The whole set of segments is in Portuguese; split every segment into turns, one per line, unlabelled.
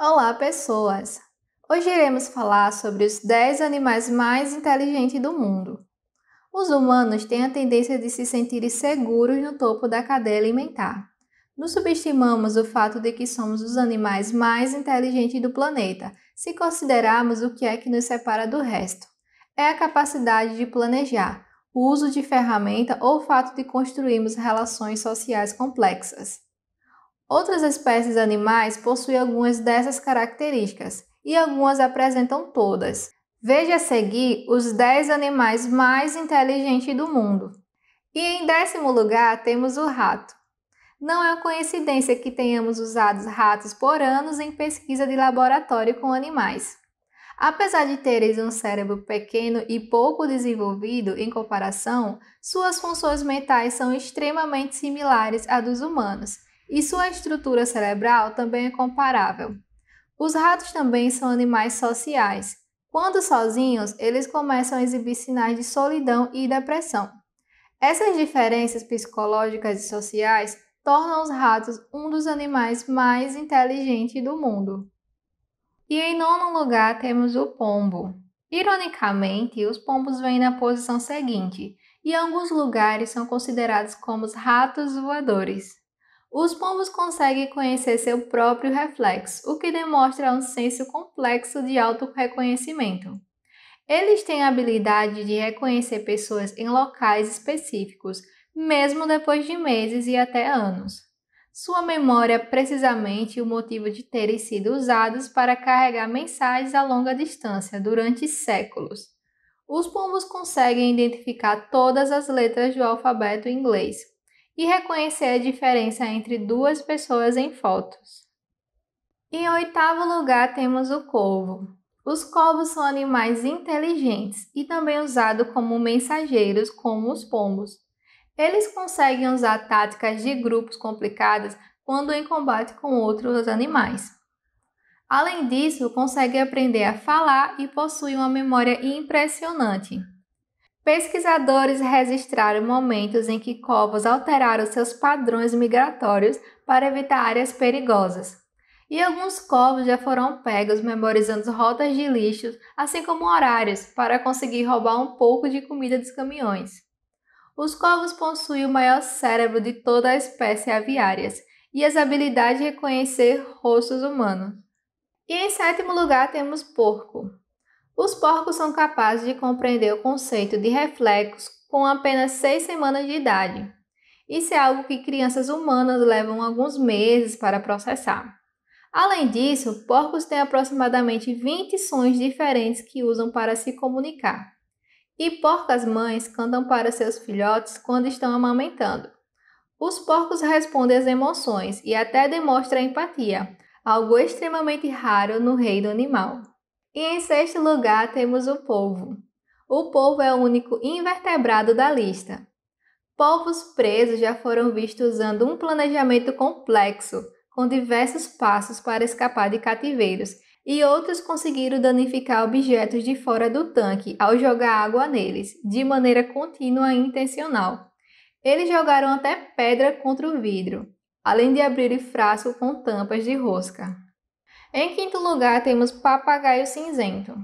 Olá, pessoas! Hoje iremos falar sobre os 10 animais mais inteligentes do mundo. Os humanos têm a tendência de se sentirem seguros no topo da cadeia alimentar. Nos subestimamos o fato de que somos os animais mais inteligentes do planeta, se considerarmos o que é que nos separa do resto. É a capacidade de planejar, o uso de ferramenta ou o fato de construirmos relações sociais complexas. Outras espécies animais possuem algumas dessas características e algumas apresentam todas. Veja a seguir os 10 animais mais inteligentes do mundo. E em décimo lugar temos o rato. Não é coincidência que tenhamos usado ratos por anos em pesquisa de laboratório com animais. Apesar de terem um cérebro pequeno e pouco desenvolvido em comparação, suas funções mentais são extremamente similares às dos humanos e sua estrutura cerebral também é comparável. Os ratos também são animais sociais. Quando sozinhos, eles começam a exibir sinais de solidão e depressão. Essas diferenças psicológicas e sociais tornam os ratos um dos animais mais inteligentes do mundo. E em nono lugar temos o pombo. Ironicamente, os pombos vêm na posição seguinte, e alguns lugares são considerados como os ratos voadores. Os pombos conseguem conhecer seu próprio reflexo, o que demonstra um senso complexo de autorreconhecimento. Eles têm a habilidade de reconhecer pessoas em locais específicos, mesmo depois de meses e até anos. Sua memória é precisamente o motivo de terem sido usados para carregar mensagens a longa distância durante séculos. Os pombos conseguem identificar todas as letras do alfabeto inglês, e reconhecer a diferença entre duas pessoas em fotos. Em oitavo lugar, temos o corvo. Os corvos são animais inteligentes e também usados como mensageiros, como os pombos. Eles conseguem usar táticas de grupos complicadas quando em combate com outros animais. Além disso, conseguem aprender a falar e possuem uma memória impressionante. Pesquisadores registraram momentos em que covas alteraram seus padrões migratórios para evitar áreas perigosas. E alguns covos já foram pegos memorizando rotas de lixo, assim como horários, para conseguir roubar um pouco de comida dos caminhões. Os corvos possuem o maior cérebro de toda a espécie aviárias e as habilidades de reconhecer rostos humanos. E em sétimo lugar temos porco. Os porcos são capazes de compreender o conceito de reflexos com apenas 6 semanas de idade. Isso é algo que crianças humanas levam alguns meses para processar. Além disso, porcos têm aproximadamente 20 sons diferentes que usam para se comunicar. E porcas mães cantam para seus filhotes quando estão amamentando. Os porcos respondem às emoções e até demonstram empatia, algo extremamente raro no reino animal. E em sexto lugar temos o polvo. O polvo é o único invertebrado da lista. Polvos presos já foram vistos usando um planejamento complexo, com diversos passos para escapar de cativeiros, e outros conseguiram danificar objetos de fora do tanque ao jogar água neles, de maneira contínua e intencional. Eles jogaram até pedra contra o vidro, além de abrir frasco com tampas de rosca. Em quinto lugar, temos papagaio cinzento.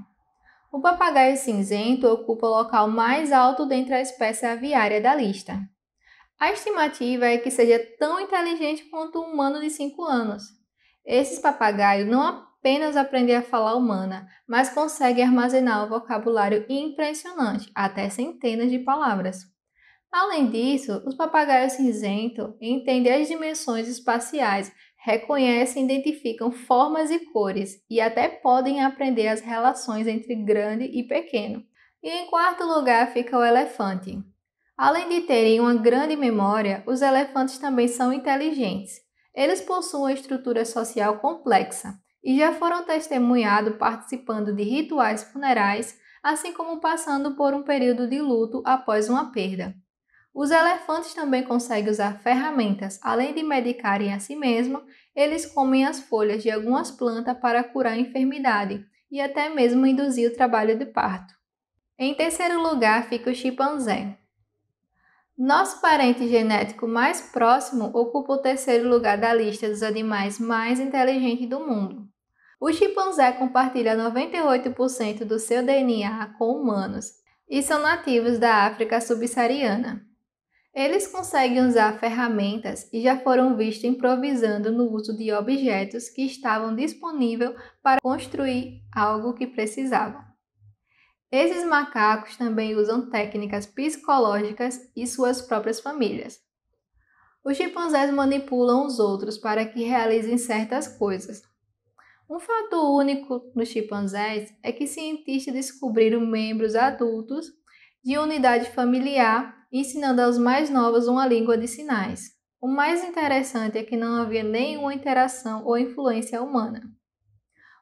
O papagaio cinzento ocupa o local mais alto dentre a espécie aviária da lista. A estimativa é que seja tão inteligente quanto um humano de 5 anos. Esses papagaios não apenas aprendem a falar humana, mas conseguem armazenar um vocabulário impressionante, até centenas de palavras. Além disso, os papagaios cinzento entendem as dimensões espaciais reconhecem e identificam formas e cores e até podem aprender as relações entre grande e pequeno. E em quarto lugar fica o elefante. Além de terem uma grande memória, os elefantes também são inteligentes. Eles possuem uma estrutura social complexa e já foram testemunhados participando de rituais funerais, assim como passando por um período de luto após uma perda. Os elefantes também conseguem usar ferramentas. Além de medicarem a si mesmos, eles comem as folhas de algumas plantas para curar a enfermidade e até mesmo induzir o trabalho de parto. Em terceiro lugar fica o chimpanzé. Nosso parente genético mais próximo ocupa o terceiro lugar da lista dos animais mais inteligentes do mundo. O chimpanzé compartilha 98% do seu DNA com humanos e são nativos da África subsaariana. Eles conseguem usar ferramentas e já foram vistos improvisando no uso de objetos que estavam disponíveis para construir algo que precisavam. Esses macacos também usam técnicas psicológicas e suas próprias famílias. Os chimpanzés manipulam os outros para que realizem certas coisas. Um fato único nos chimpanzés é que cientistas descobriram membros adultos de unidade familiar ensinando aos mais novos uma língua de sinais. O mais interessante é que não havia nenhuma interação ou influência humana.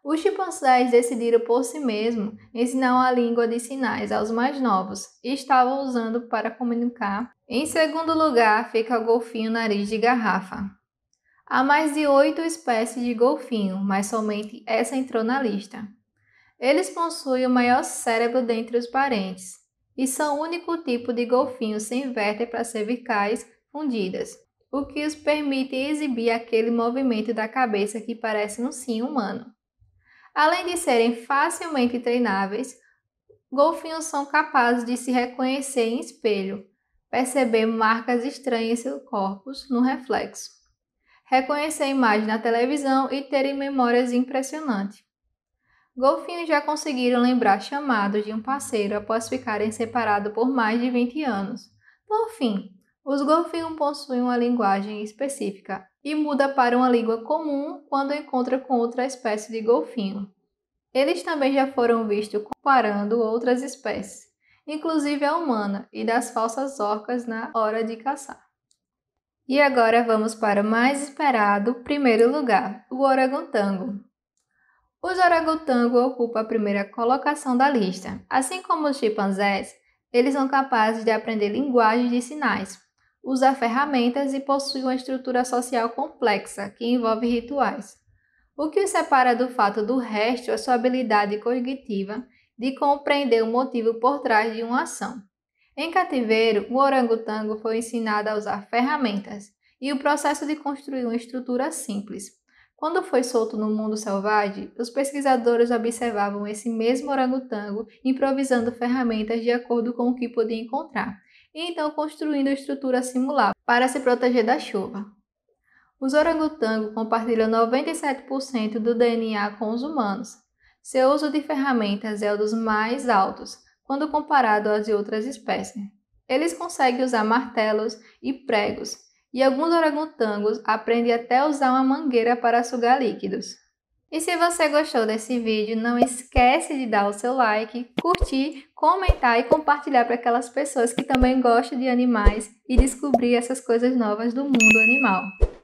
Os chimpanzés decidiram por si mesmos ensinar uma língua de sinais aos mais novos e estavam usando para comunicar. Em segundo lugar, fica o golfinho nariz de garrafa. Há mais de oito espécies de golfinho, mas somente essa entrou na lista. Eles possuem o maior cérebro dentre os parentes, e são o único tipo de golfinho sem vértebras cervicais fundidas, o que os permite exibir aquele movimento da cabeça que parece um sim humano. Além de serem facilmente treináveis, golfinhos são capazes de se reconhecer em espelho, perceber marcas estranhas em seus corpos no reflexo, reconhecer imagens na televisão e terem memórias impressionantes golfinhos já conseguiram lembrar chamados de um parceiro após ficarem separados por mais de 20 anos. Por fim, os golfinhos possuem uma linguagem específica e muda para uma língua comum quando encontra com outra espécie de golfinho. Eles também já foram vistos comparando outras espécies, inclusive a humana e das falsas orcas na hora de caçar. E agora vamos para o mais esperado primeiro lugar, o orangotango. O orangotango ocupa a primeira colocação da lista. Assim como os chimpanzés, eles são capazes de aprender linguagens de sinais, usar ferramentas e possuem uma estrutura social complexa que envolve rituais. O que os separa do fato do resto é sua habilidade cognitiva de compreender o motivo por trás de uma ação. Em cativeiro, o orangotango foi ensinado a usar ferramentas e o processo de construir uma estrutura simples. Quando foi solto no mundo selvagem, os pesquisadores observavam esse mesmo orangotango improvisando ferramentas de acordo com o que podia encontrar, e então construindo estrutura simular para se proteger da chuva. Os orangotangos compartilham 97% do DNA com os humanos. Seu uso de ferramentas é um dos mais altos, quando comparado às de outras espécies. Eles conseguem usar martelos e pregos, e alguns orangotangos aprendem até a usar uma mangueira para sugar líquidos. E se você gostou desse vídeo, não esquece de dar o seu like, curtir, comentar e compartilhar para aquelas pessoas que também gostam de animais e descobrir essas coisas novas do mundo animal.